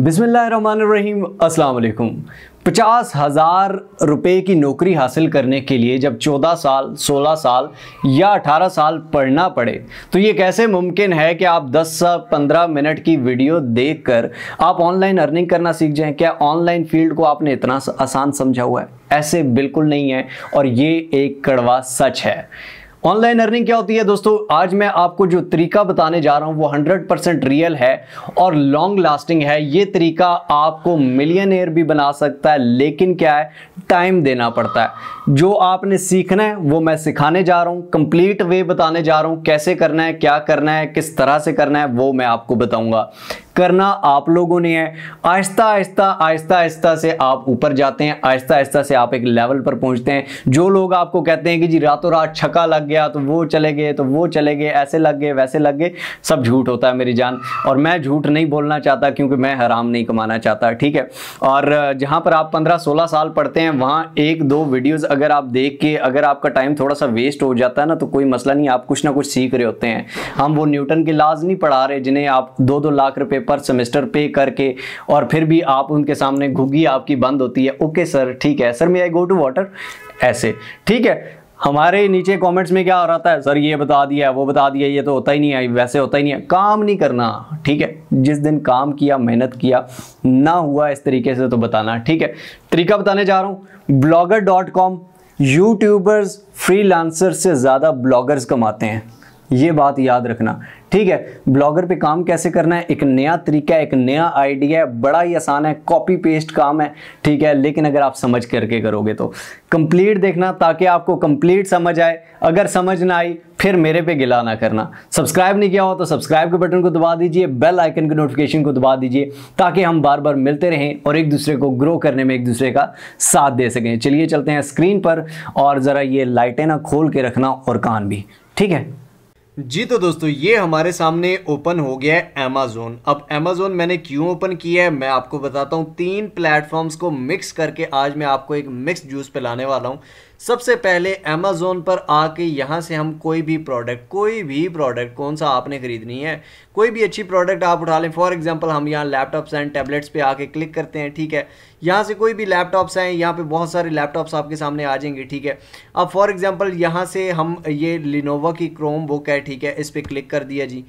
बिसमीम असलकुम पचास हज़ार रुपये की नौकरी हासिल करने के लिए जब 14 साल 16 साल या 18 साल पढ़ना पड़े तो ये कैसे मुमकिन है कि आप 10 से 15 मिनट की वीडियो देखकर आप ऑनलाइन अर्निंग करना सीख जाएं क्या ऑनलाइन फील्ड को आपने इतना आसान समझा हुआ है ऐसे बिल्कुल नहीं है और ये एक कड़वा सच है ऑनलाइन अर्निंग क्या होती है दोस्तों आज मैं आपको जो तरीका बताने जा रहा हूं वो 100% रियल है और लॉन्ग लास्टिंग है ये तरीका आपको मिलियनेयर भी बना सकता है लेकिन क्या है टाइम देना पड़ता है जो आपने सीखना है वो मैं सिखाने जा रहा हूँ कंप्लीट वे बताने जा रहा हूँ कैसे करना है क्या करना है किस तरह से करना है वो मैं आपको बताऊँगा करना आप लोगों ने है आहिस्ता आहिस्ता आहिस्ता आहिस्ता से आप ऊपर जाते हैं आहिस्ता आहिस्ता से आप एक लेवल पर पहुंचते हैं जो लोग आपको कहते हैं कि जी रातों रात छका लग गया तो वो चले गए तो वो चले गए ऐसे लग गए वैसे लग गए सब झूठ होता है मेरी जान और मैं झूठ नहीं बोलना चाहता क्योंकि मैं हराम नहीं कमाना चाहता ठीक है और जहाँ पर आप पंद्रह सोलह साल पढ़ते हैं वहाँ एक दो वीडियोज़ अगर आप देख के अगर आपका टाइम थोड़ा सा वेस्ट हो जाता है ना तो कोई मसला नहीं आप कुछ ना कुछ सीख रहे होते हैं हम वो न्यूटन के लाज नहीं पढ़ा रहे जिन्हें आप दो दो लाख रुपए पर सेमेस्टर पे करके और फिर भी आप उनके सामने घुगी आपकी बंद होती है ओके सर ठीक है sir may I go to water ऐसे ठीक है हमारे नीचे कमेंट्स में क्या हो रहा है सर ये बता दिया वो बता दिया ये तो होता ही नहीं है वैसे होता ही नहीं है काम नहीं करना ठीक है जिस दिन काम किया मेहनत किया ना हुआ इस तरीके से तो बताना ठीक है तरीका बताने जा रहा हूँ blogger dot com YouTubers freelancer से ज़्यादा ब्लॉगर्स कमाते हैं ये बात याद रखना ठीक है ब्लॉगर पे काम कैसे करना है एक नया तरीका है एक नया आइडिया है बड़ा ही आसान है कॉपी पेस्ट काम है ठीक है लेकिन अगर आप समझ करके करोगे तो कंप्लीट देखना ताकि आपको कंप्लीट समझ आए अगर समझ ना आई फिर मेरे पे गिला ना करना सब्सक्राइब नहीं किया हो तो सब्सक्राइब के बटन को दबा दीजिए बेल आइकन के नोटिफिकेशन को दबा दीजिए ताकि हम बार बार मिलते रहें और एक दूसरे को ग्रो करने में एक दूसरे का साथ दे सकें चलिए चलते हैं स्क्रीन पर और ज़रा ये लाइटें ना खोल के रखना और कान भी ठीक है जी तो दोस्तों ये हमारे सामने ओपन हो गया है अमेजोन अब अमेजोन मैंने क्यों ओपन किया है मैं आपको बताता हूँ तीन प्लेटफॉर्म्स को मिक्स करके आज मैं आपको एक मिक्स जूस पिलाने वाला हूँ सबसे पहले अमेज़ोन पर आके यहाँ से हम कोई भी प्रोडक्ट कोई भी प्रोडक्ट कौन सा आपने ख़रीदनी है कोई भी अच्छी प्रोडक्ट आप उठा लें फॉर एग्जांपल हम यहाँ लैपटॉप्स एंड टैबलेट्स पे आके क्लिक करते हैं ठीक है यहाँ से कोई भी लैपटॉप्स हैं यहाँ पे बहुत सारे लैपटॉप्स आपके सामने आ जाएंगे ठीक है अब फॉर एग्जाम्पल यहाँ से हम ये लिनोवा की क्रोम बुक है ठीक है इस पर क्लिक कर दिया जी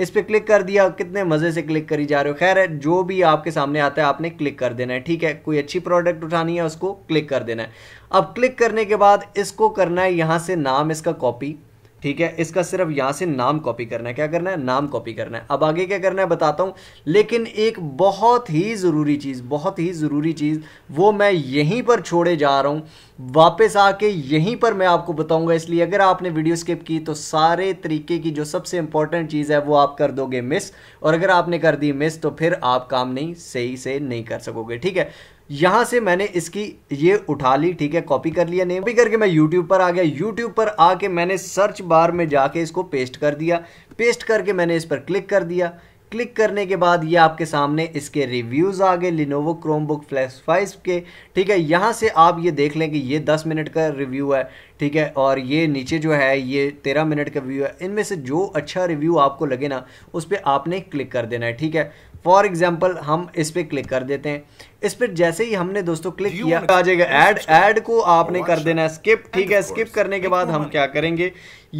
इस पर क्लिक कर दिया कितने मज़े से क्लिक करी जा रहे हो खैर है जो भी आपके सामने आता है आपने क्लिक कर देना है ठीक है कोई अच्छी प्रोडक्ट उठानी है उसको क्लिक कर देना है अब क्लिक करने के बाद इसको करना है यहाँ से नाम इसका कॉपी ठीक है इसका सिर्फ यहाँ से नाम कॉपी करना है क्या करना है नाम कॉपी करना है अब आगे क्या करना है बताता हूँ लेकिन एक बहुत ही ज़रूरी चीज़ बहुत ही ज़रूरी चीज़ वो मैं यहीं पर छोड़े जा रहा हूँ वापस आके यहीं पर मैं आपको बताऊँगा इसलिए अगर आपने वीडियो स्किप की तो सारे तरीके की जो सबसे इंपॉर्टेंट चीज़ है वो आप कर दोगे मिस और अगर आपने कर दी मिस तो फिर आप काम नहीं सही से नहीं कर सकोगे ठीक है यहाँ से मैंने इसकी ये उठा ली ठीक है कॉपी कर लिया नेम कॉपी करके मैं यूट्यूब पर आ गया यूट्यूब पर आके मैंने सर्च बार में जाके इसको पेस्ट कर दिया पेस्ट करके मैंने इस पर क्लिक कर दिया क्लिक करने के बाद ये आपके सामने इसके रिव्यूज़ आ गए लिनोवो क्रोमबुक फ्लैश फाइव के ठीक है यहाँ से आप ये देख लें कि ये 10 मिनट का रिव्यू है ठीक है और ये नीचे जो है ये 13 मिनट का रिव्यू है इनमें से जो अच्छा रिव्यू आपको लगे ना उस पर आपने क्लिक कर देना है ठीक है फॉर एग्ज़ाम्पल हम इस पर क्लिक कर देते हैं इस पर जैसे ही हमने दोस्तों क्लिक किया आ जाएगा ऐड ऐड को आपने कर देना है स्किप ठीक है स्किप करने के बाद हम क्या करेंगे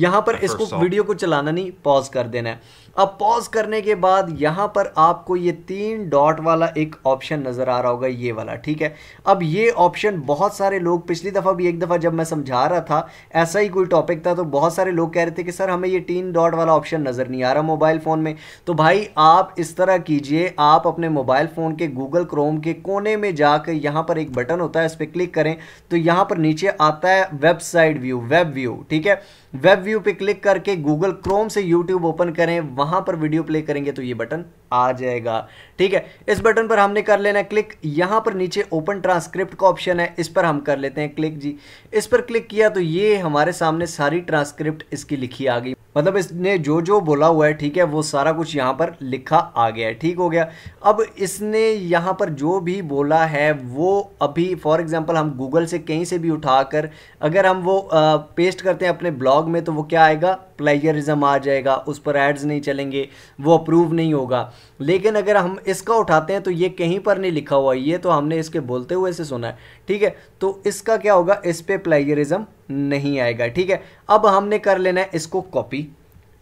यहाँ पर इसको वीडियो को चलाना नहीं पॉज कर देना है अब पॉज करने के बाद यहाँ पर आपको ये तीन डॉट वाला एक ऑप्शन नज़र आ रहा होगा ये वाला ठीक है अब ये ऑप्शन बहुत सारे लोग पिछली दफ़ा भी एक दफ़ा जब मैं समझा रहा था ऐसा ही कोई टॉपिक था तो बहुत सारे लोग कह रहे थे कि सर हमें ये तीन डॉट वाला ऑप्शन नज़र नहीं आ रहा मोबाइल फ़ोन में तो भाई आप इस तरह कीजिए आप अपने मोबाइल फ़ोन के गूगल क्रोम के कोने में जाकर यहाँ पर एक बटन होता है इस पर क्लिक करें तो यहाँ पर नीचे आता है वेबसाइट व्यू वेब व्यू ठीक है वेब व्यू पे क्लिक करके गूगल क्रोम से यूट्यूब ओपन करें वहाँ पर वीडियो प्ले करेंगे तो ये बटन आ जाएगा ठीक है इस बटन पर हमने कर लेना क्लिक यहाँ पर नीचे ओपन ट्रांसक्रिप्ट का ऑप्शन है इस पर हम कर लेते हैं क्लिक जी इस पर क्लिक किया तो ये हमारे सामने सारी ट्रांसक्रिप्ट इसकी लिखी आ गई मतलब इसने जो जो बोला हुआ है ठीक है वो सारा कुछ यहाँ पर लिखा आ गया है ठीक हो गया अब इसने यहाँ पर जो भी बोला है वो अभी फॉर एग्जांपल हम गूगल से कहीं से भी उठाकर अगर हम वो आ, पेस्ट करते हैं अपने ब्लॉग में तो वो क्या आएगा प्लेयरिज्म आ जाएगा उस पर एड्स नहीं चलेंगे वो अप्रूव नहीं होगा लेकिन अगर हम इसका उठाते हैं तो ये कहीं पर नहीं लिखा हुआ ये तो हमने इसके बोलते हुए से सुना है ठीक है तो इसका क्या होगा इस पर प्लेयरिज्म नहीं आएगा ठीक है अब हमने कर लेना है इसको कॉपी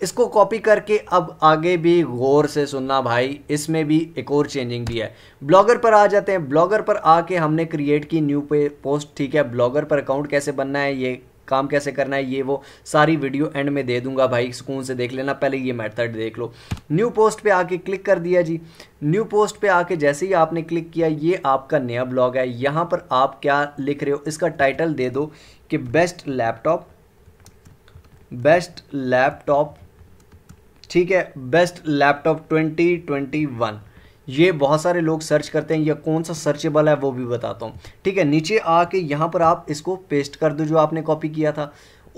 इसको कॉपी करके अब आगे भी गौर से सुनना भाई इसमें भी एक और चेंजिंग भी है ब्लॉगर पर आ जाते हैं ब्लॉगर पर आके हमने क्रिएट की न्यू पे पोस्ट ठीक है ब्लॉगर पर अकाउंट कैसे बनना है ये काम कैसे करना है ये वो सारी वीडियो एंड में दे दूंगा भाई सुकून से देख लेना पहले ये मेथड देख लो न्यू पोस्ट पे आके क्लिक कर दिया जी न्यू पोस्ट पे आके जैसे ही आपने क्लिक किया ये आपका नया ब्लॉग है यहाँ पर आप क्या लिख रहे हो इसका टाइटल दे दो कि बेस्ट लैपटॉप बेस्ट लैपटॉप ठीक है best laptop twenty twenty one ये बहुत सारे लोग सर्च करते हैं या कौन सा सर्चेबल है वो भी बताता हूँ ठीक है नीचे आके यहाँ पर आप इसको पेस्ट कर दो जो आपने कॉपी किया था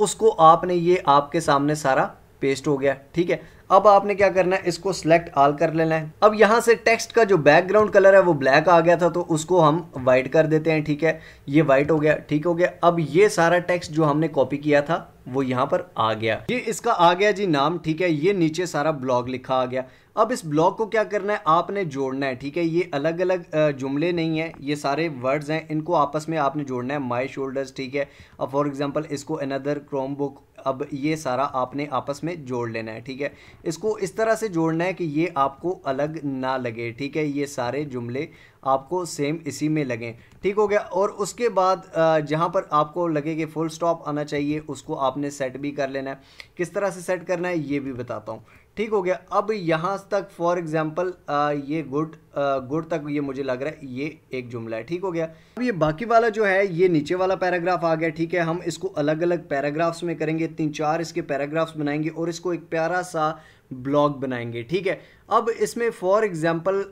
उसको आपने ये आपके सामने सारा पेस्ट हो गया ठीक है अब आपने क्या करना है इसको सिलेक्ट आल कर लेना है अब यहाँ से टेक्स्ट का जो बैकग्राउंड कलर है वो ब्लैक आ गया था तो उसको हम वाइट कर देते हैं ठीक है ये वाइट हो गया ठीक हो गया अब ये सारा टेक्स्ट जो हमने कॉपी किया था वो यहाँ पर आ गया ये इसका आ गया जी नाम ठीक है ये नीचे सारा ब्लॉग लिखा आ गया अब इस ब्लॉक को क्या करना है आपने जोड़ना है ठीक है ये अलग अलग जुमले नहीं हैं ये सारे वर्ड्स हैं इनको आपस में आपने जोड़ना है माई शोल्डर्स ठीक है अब फॉर एग्जाम्पल इसको अनदर क्रोम बुक अब ये सारा आपने आपस में जोड़ लेना है ठीक है इसको इस तरह से जोड़ना है कि ये आपको अलग ना लगे ठीक है ये सारे जुमले आपको सेम इसी में लगें ठीक हो गया और उसके बाद जहाँ पर आपको लगे कि फुल स्टॉप आना चाहिए उसको आपने सेट भी कर लेना है किस तरह से सेट करना है ये भी बताता हूँ ठीक हो गया अब यहाँ तक फॉर एग्जाम्पल ये गुड गुड तक ये मुझे लग रहा है ये एक जुमला है ठीक हो गया अब ये बाकी वाला जो है ये नीचे वाला पैराग्राफ आ गया ठीक है हम इसको अलग अलग पैराग्राफ्स में करेंगे तीन चार इसके पैराग्राफ्स बनाएंगे और इसको एक प्यारा सा ब्लॉग बनाएंगे ठीक है अब इसमें फॉर एग्जाम्पल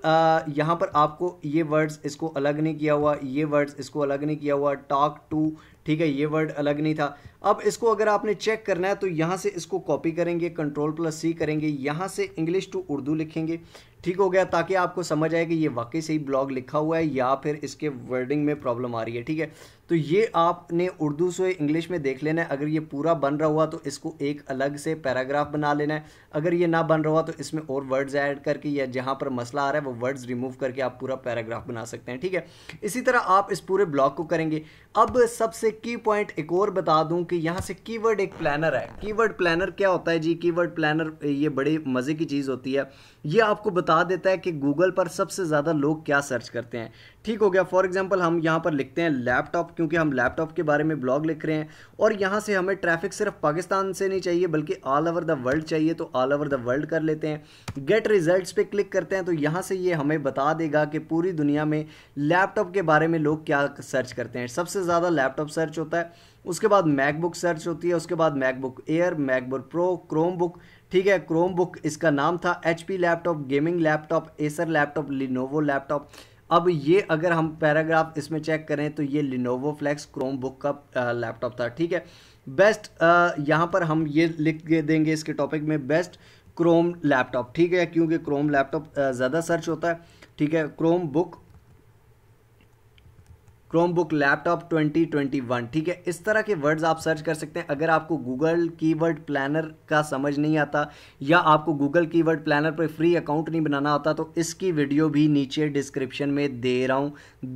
यहाँ पर आपको ये वर्ड्स इसको अलग नहीं किया हुआ ये वर्ड्स इसको अलग नहीं किया हुआ टॉक टू ठीक है ये वर्ड अलग नहीं था अब इसको अगर आपने चेक करना है तो यहाँ से इसको कॉपी करेंगे कंट्रोल प्लस सी करेंगे यहाँ से इंग्लिश टू उर्दू लिखेंगे ठीक हो गया ताकि आपको समझ आए कि ये वाकई सही ब्लॉग लिखा हुआ है या फिर इसके वर्डिंग में प्रॉब्लम आ रही है ठीक है तो ये आपने उर्दू से इंग्लिश में देख लेना है अगर ये पूरा बन रहा हुआ तो इसको एक अलग से पैराग्राफ बना लेना है अगर ये ना बन रहा हुआ तो इसमें और वर्ड्स ऐड करके या जहाँ पर मसला आ रहा है वो वर्ड्स रिमूव करके आप पूरा पैराग्राफ बना सकते हैं ठीक है इसी तरह आप इस पूरे ब्लॉग को करेंगे अब सबसे की पॉइंट एक और बता दूँ क्योंकि यहाँ से कीवर्ड एक प्लानर है कीवर्ड प्लानर क्या होता है जी कीवर्ड प्लानर ये बड़ी मज़े की चीज़ होती है ये आपको बता देता है कि गूगल पर सबसे ज़्यादा लोग क्या सर्च करते हैं ठीक हो गया फॉर एग्जाम्पल हम यहाँ पर लिखते हैं लैपटॉप क्योंकि हम लैपटॉप के बारे में ब्लॉग लिख रहे हैं और यहाँ से हमें ट्रैफिक सिर्फ पाकिस्तान से नहीं चाहिए बल्कि ऑल ओवर द वर्ल्ड चाहिए तो ऑल ओवर द वर्ल्ड कर लेते हैं गेट रिजल्ट पर क्लिक करते हैं तो यहाँ से ये हमें बता देगा कि पूरी दुनिया में लैपटॉप के बारे में लोग क्या सर्च करते हैं सबसे ज़्यादा लैपटॉप सर्च होता है उसके बाद मैकबुक सर्च होती है उसके बाद MacBook Air MacBook Pro Chromebook ठीक है क्रोम बुक इसका नाम था H laptop gaming laptop Acer laptop Lenovo laptop अब ये अगर हम पैराग्राफ इसमें चेक करें तो ये लिनोवो फ्लैक्स क्रोम बुक का लैपटॉप था ठीक है बेस्ट यहाँ पर हम ये लिख देंगे इसके टॉपिक में बेस्ट क्रोम लैपटॉप ठीक है क्योंकि क्रोम लैपटॉप ज़्यादा सर्च होता है ठीक है Chromebook Chromebook laptop 2021 ठीक है इस तरह के वर्ड्स आप सर्च कर सकते हैं अगर आपको गूगल कीवर्ड प्लानर का समझ नहीं आता या आपको गूगल कीवर्ड प्लानर पर फ्री अकाउंट नहीं बनाना आता तो इसकी वीडियो भी नीचे डिस्क्रिप्शन में दे रहा हूँ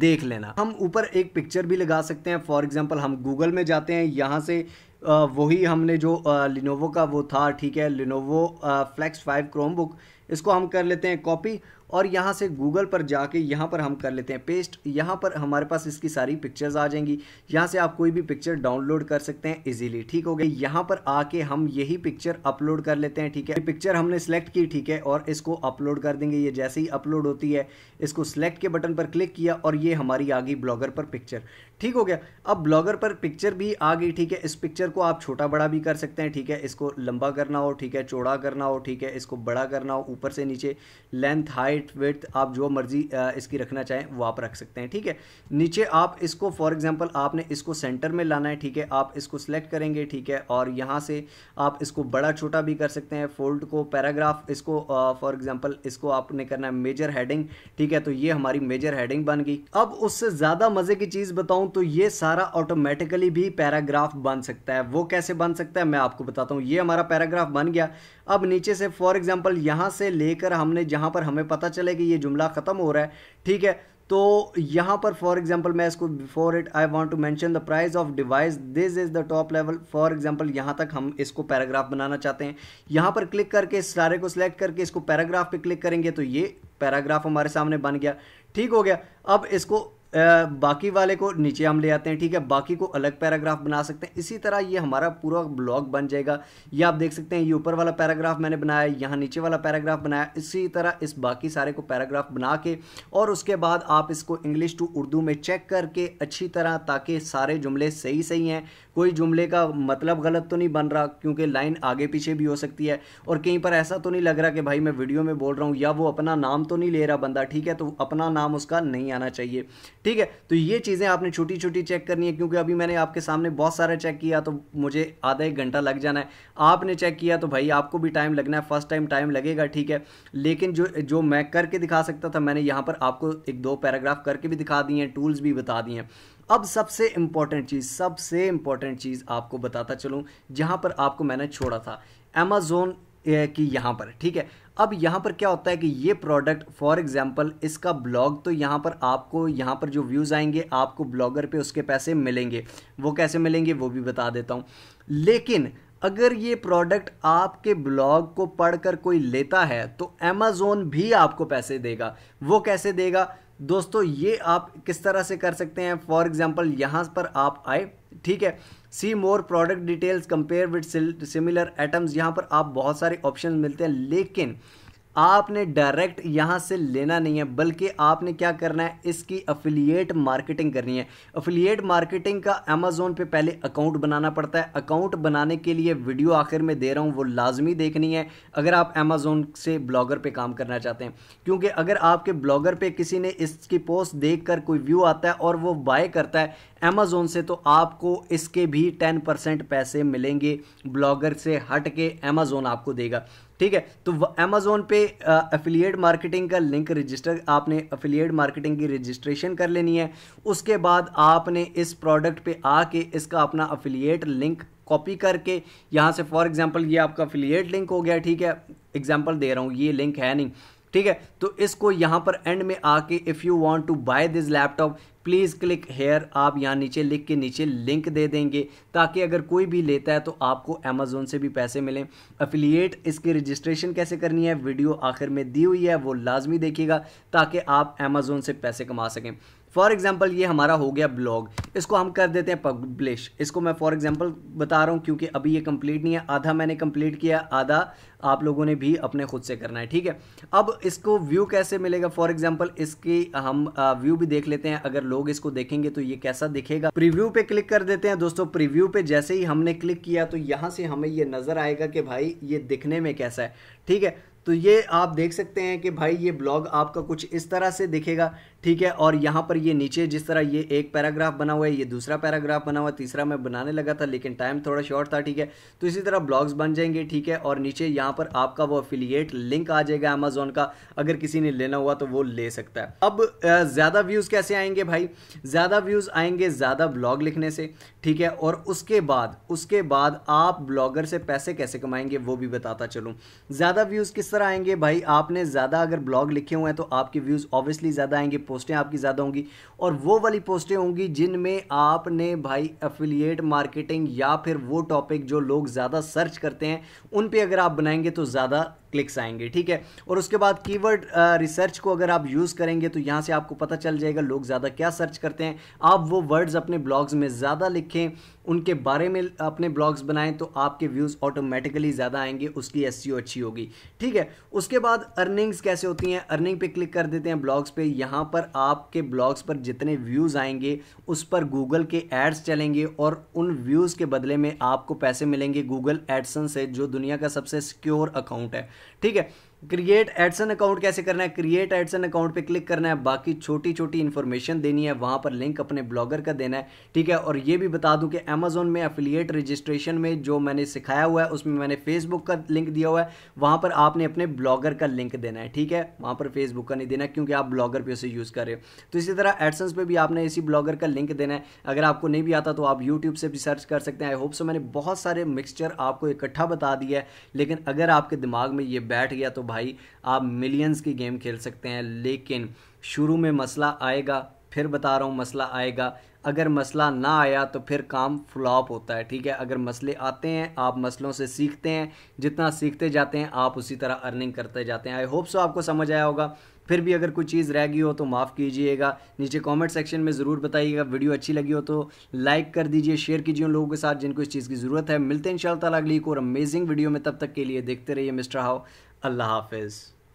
देख लेना हम ऊपर एक पिक्चर भी लगा सकते हैं फॉर एग्जाम्पल हम गूगल में जाते हैं यहाँ से वही हमने जो लिनोवो का वो था ठीक है Lenovo Flex five Chromebook इसको हम कर लेते हैं कॉपी और यहाँ से गूगल पर जाके यहाँ पर हम कर लेते हैं पेस्ट यहाँ पर हमारे पास इसकी सारी पिक्चर्स आ जाएंगी यहाँ से आप कोई भी पिक्चर डाउनलोड कर सकते हैं इजीली ठीक हो गई यहाँ पर आके हम यही पिक्चर अपलोड कर लेते हैं ठीक है पिक्चर हमने सेलेक्ट की ठीक है और इसको अपलोड कर देंगे ये जैसे ही अपलोड होती है इसको सेलेक्ट के बटन पर क्लिक किया और ये हमारी आ गई ब्लॉगर पर पिक्चर ठीक हो गया अब ब्लॉगर पर पिक्चर भी आ गई ठीक है इस पिक्चर को आप छोटा बड़ा भी कर सकते हैं ठीक है इसको लंबा करना हो ठीक है चौड़ा करना हो ठीक है इसको बड़ा करना हो ऊपर से नीचे लेंथ हाइट हाइट वेथ आप जो मर्जी इसकी रखना चाहें वो आप रख सकते हैं ठीक है नीचे आप इसको फॉर एग्जांपल आपने इसको सेंटर में लाना है ठीक है आप इसको सेलेक्ट करेंगे ठीक है और यहाँ से आप इसको बड़ा छोटा भी कर सकते हैं फोल्ड को पैराग्राफ इसको फॉर एग्जाम्पल इसको आपने करना है मेजर हैडिंग ठीक है तो ये हमारी मेजर हैडिंग बन गई अब उससे ज़्यादा मज़े की चीज़ बताऊँ तो ये सारा ऑटोमेटिकली भी पैराग्राफ बन सकता है वो कैसे बन सकता है मैं आपको बताता हूँ ये हमारा पैराग्राफ बन गया अब नीचे से फॉर एग्जाम्पल यहाँ से लेकर हमने जहाँ पर हमें पता चले कि ये जुमला ख़त्म हो रहा है ठीक है तो यहाँ पर फॉर एग्जाम्पल मैं इसको before it I want to mention the price of device this is the top level for example यहाँ तक हम इसको पैराग्राफ बनाना चाहते हैं यहाँ पर क्लिक करके इस सारे को सिलेक्ट करके इसको पैराग्राफ पे क्लिक करेंगे तो ये पैराग्राफ हमारे सामने बन गया ठीक हो गया अब इसको बाकी वाले को नीचे हम ले आते हैं ठीक है बाकी को अलग पैराग्राफ बना सकते हैं इसी तरह ये हमारा पूरा ब्लॉग बन जाएगा ये आप देख सकते हैं ये ऊपर वाला पैराग्राफ मैंने बनाया यहाँ नीचे वाला पैराग्राफ बनाया इसी तरह इस बाकी सारे को पैराग्राफ बना के और उसके बाद आप इसको इंग्लिश टू उर्दू में चेक करके अच्छी तरह ताकि सारे जुमले सही सही हैं कोई जुमले का मतलब गलत तो नहीं बन रहा क्योंकि लाइन आगे पीछे भी हो सकती है और कहीं पर ऐसा तो नहीं लग रहा कि भाई मैं वीडियो में बोल रहा हूँ या वो अपना नाम तो नहीं ले रहा बंदा ठीक है तो अपना नाम उसका नहीं आना चाहिए ठीक है तो ये चीज़ें आपने छोटी छोटी चेक करनी है क्योंकि अभी मैंने आपके सामने बहुत सारा चेक किया तो मुझे आधा एक घंटा लग जाना है आपने चेक किया तो भाई आपको भी टाइम लगना है फर्स्ट टाइम टाइम लगेगा ठीक है लेकिन जो जो मैं करके दिखा सकता था मैंने यहाँ पर आपको एक दो पैराग्राफ करके भी दिखा दिए हैं टूल्स भी बता दिए हैं अब सबसे इम्पॉर्टेंट चीज़ सबसे इम्पॉर्टेंट चीज़ आपको बताता चलूँ जहाँ पर आपको मैंने छोड़ा था अमेजोन की यहाँ पर ठीक है अब यहाँ पर क्या होता है कि ये प्रोडक्ट फॉर एग्जांपल इसका ब्लॉग तो यहाँ पर आपको यहाँ पर जो व्यूज़ आएंगे आपको ब्लॉगर पे उसके पैसे मिलेंगे वो कैसे मिलेंगे वो भी बता देता हूँ लेकिन अगर ये प्रोडक्ट आपके ब्लॉग को पढ़कर कोई लेता है तो अमेज़ोन भी आपको पैसे देगा वो कैसे देगा दोस्तों ये आप किस तरह से कर सकते हैं फॉर एग्जाम्पल यहाँ पर आप आए ठीक है see more product details compare with similar items यहाँ पर आप बहुत सारे ऑप्शन मिलते हैं लेकिन आपने डायरेक्ट यहाँ से लेना नहीं है बल्कि आपने क्या करना है इसकी अफिलिएट मार्केटिंग करनी है अफिलिएट मार्केटिंग का अमेजोन पे पहले अकाउंट बनाना पड़ता है अकाउंट बनाने के लिए वीडियो आखिर में दे रहा हूँ वो लाजमी देखनी है अगर आप अमेजोन से ब्लॉगर पे काम करना चाहते हैं क्योंकि अगर आपके ब्लॉगर पर किसी ने इसकी पोस्ट देख कर कोई व्यू आता है और वो बाय करता है अमेजोन से तो आपको इसके भी टेन परसेंट पैसे मिलेंगे ब्लॉगर से हट के अमेजोन आपको देगा ठीक है तो अमेजोन पे अफिलिएट मार्केटिंग का लिंक रजिस्टर आपने अफिलिएट मार्केटिंग की रजिस्ट्रेशन कर लेनी है उसके बाद आपने इस प्रोडक्ट पे आके इसका अपना अफिलिएट लिंक कॉपी करके यहाँ से फॉर एग्जाम्पल ये आपका अफिलिएट लिंक हो गया ठीक है एग्जाम्पल दे रहा हूँ ये लिंक है नहीं ठीक है तो इसको यहाँ पर एंड में आके if you want to buy this laptop please click here आप यहाँ नीचे लिख के नीचे लिंक दे देंगे ताकि अगर कोई भी लेता है तो आपको अमेजोन से भी पैसे मिलें अफिलिएट इसकी रजिस्ट्रेशन कैसे करनी है वीडियो आखिर में दी हुई है वो लाजमी देखिएगा ताकि आप अमेजोन से पैसे कमा सकें फॉर एग्जाम्पल ये हमारा हो गया ब्लॉग इसको हम कर देते हैं पब्लिश इसको मैं फॉर एग्जाम्पल बता रहा हूँ क्योंकि अभी ये कंप्लीट नहीं है आधा मैंने कंप्लीट किया आधा आप लोगों ने भी अपने खुद से करना है ठीक है अब इसको व्यू कैसे मिलेगा फॉर एग्जाम्पल इसकी हम व्यू भी देख लेते हैं अगर लोग इसको देखेंगे तो ये कैसा दिखेगा प्रीव्यू पे क्लिक कर देते हैं दोस्तों प्रीव्यू पे जैसे ही हमने क्लिक किया तो यहाँ से हमें ये नज़र आएगा कि भाई ये दिखने में कैसा है ठीक है तो ये आप देख सकते हैं कि भाई ये ब्लॉग आपका कुछ इस तरह से दिखेगा ठीक है और यहाँ पर ये नीचे जिस तरह ये एक पैराग्राफ बना हुआ है ये दूसरा पैराग्राफ बना हुआ है तीसरा मैं बनाने लगा था लेकिन टाइम थोड़ा शॉर्ट था ठीक है तो इसी तरह ब्लॉग्स बन जाएंगे ठीक है और नीचे यहाँ पर आपका वो अफिलिएट लिंक आ जाएगा अमेजोन का अगर किसी ने लेना हुआ तो वो ले सकता है अब ज़्यादा व्यूज़ कैसे आएंगे भाई ज़्यादा व्यूज़ आएंगे ज़्यादा ब्लॉग लिखने से ठीक है और उसके बाद उसके बाद आप ब्लॉगर से पैसे कैसे कमाएंगे वो भी बताता चलूँ ज़्यादा व्यूज़ किस तरह आएंगे भाई आपने ज़्यादा अगर ब्लॉग लिखे हुए हैं तो आपके व्यूज़ ऑब्वियसली ज़्यादा आएंगे पोस्टें आपकी ज़्यादा होंगी और वो वाली पोस्टें होंगी जिनमें आपने भाई अफिलियट मार्केटिंग या फिर वो टॉपिक जो लोग ज़्यादा सर्च करते हैं उन पर अगर आप बनाएंगे तो ज़्यादा क्लिक्स आएंगे ठीक है और उसके बाद कीवर्ड रिसर्च को अगर आप यूज़ करेंगे तो यहाँ से आपको पता चल जाएगा लोग ज़्यादा क्या सर्च करते हैं आप वो वर्ड्स अपने ब्लॉग्स में ज़्यादा लिखें उनके बारे में अपने ब्लॉग्स बनाएं तो आपके व्यूज़ ऑटोमेटिकली ज़्यादा आएंगे उसकी एस e अच्छी होगी ठीक है उसके बाद अर्निंग्स कैसे होती हैं अर्निंग पे क्लिक कर देते हैं ब्लॉग्स पे यहाँ पर आपके ब्लॉग्स पर जितने व्यूज़ आएंगे उस पर गूगल के एड्स चलेंगे और उन व्यूज़ के बदले में आपको पैसे मिलेंगे गूगल एडसन से जो दुनिया का सबसे सिक्योर अकाउंट है ठीक है क्रिएट एडसन अकाउंट कैसे करना है क्रिएट एडसन अकाउंट पे क्लिक करना है बाकी छोटी छोटी इन्फॉर्मेशन देनी है वहाँ पर लिंक अपने ब्लॉगर का देना है ठीक है और ये भी बता दूं कि अमेजोन में अफिलिएट रजिस्ट्रेशन में जो मैंने सिखाया हुआ है उसमें मैंने फेसबुक का लिंक दिया हुआ है वहाँ पर आपने अपने ब्लॉगर का लिंक देना है ठीक है वहाँ पर फेसबुक का नहीं देना क्योंकि आप ब्लॉगर पर उसे यूज़ कर रहे हो तो इसी तरह एडसन्स पर भी आपने इसी ब्लॉगर का लिंक देना है अगर आपको नहीं भी आता तो आप यूट्यूब से भी सर्च कर सकते हैं आई होप सो मैंने बहुत सारे मिक्सचर आपको इकट्ठा बता दिया है लेकिन अगर आपके दिमाग में ये बैठ गया तो भाई आप मिलियंस की गेम खेल सकते हैं लेकिन शुरू में मसला आएगा फिर बता रहा हूँ मसला आएगा अगर मसला ना आया तो फिर काम फ्लॉप होता है ठीक है अगर मसले आते हैं आप मसलों से सीखते हैं जितना सीखते जाते हैं आप उसी तरह अर्निंग करते जाते हैं आई होप सो आपको समझ आया होगा फिर भी अगर कोई चीज़ रह गई हो तो माफ़ कीजिएगा नीचे कमेंट सेक्शन में ज़रूर बताइएगा वीडियो अच्छी लगी हो तो लाइक कर दीजिए शेयर कीजिए उन लोगों के साथ जिनको इस चीज़ की ज़रूरत है मिलते हैं इन शाला अगली एक और अमेजिंग वीडियो में तब तक के लिए देखते रहिए मिस्टर हाउ laugh is.